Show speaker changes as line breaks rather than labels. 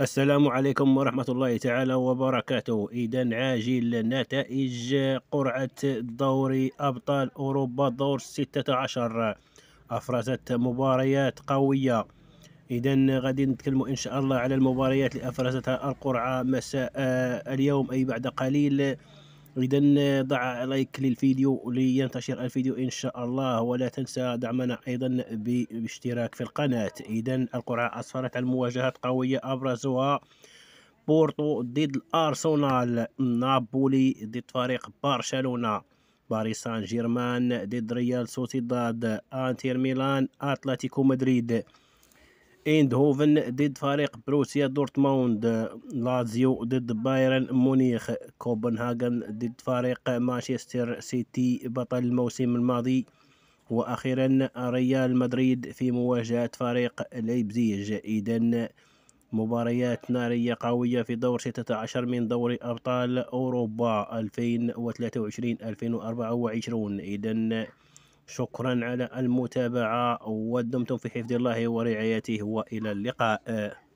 السلام عليكم ورحمة الله تعالى وبركاته إذا عاجل نتائج قرعة دوري أبطال أوروبا دور 16 أفرزت مباريات قوية إذا غادي نتكلموا إن شاء الله على المباريات اللي أفرزتها القرعة مساء اليوم أي بعد قليل إذا ضع لايك للفيديو لينتشر الفيديو إن شاء الله ولا تنسى دعمنا أيضا باشتراك في القناة إذا القرعة أسفرت عن مواجهات قوية أبرزها بورتو ضد الأرسنال نابولي ضد فريق برشلونة باريس سان جيرمان ضد ريال سوسيداد انتر ميلان اتلتيكو مدريد ايندهوفن ضد فريق بروسيا دورتموند لازيو ضد بايرن مونيخ كوبنهاغن ضد فريق مانشستر سيتي بطل الموسم الماضي واخيرا ريال مدريد في مواجهه فريق ليبزيج اذا مباريات نارية قوية في دور 16 من دوري أبطال أوروبا 2023-2024 إذا شكرا على المتابعة ودمتم في حفظ الله ورعايته وإلى اللقاء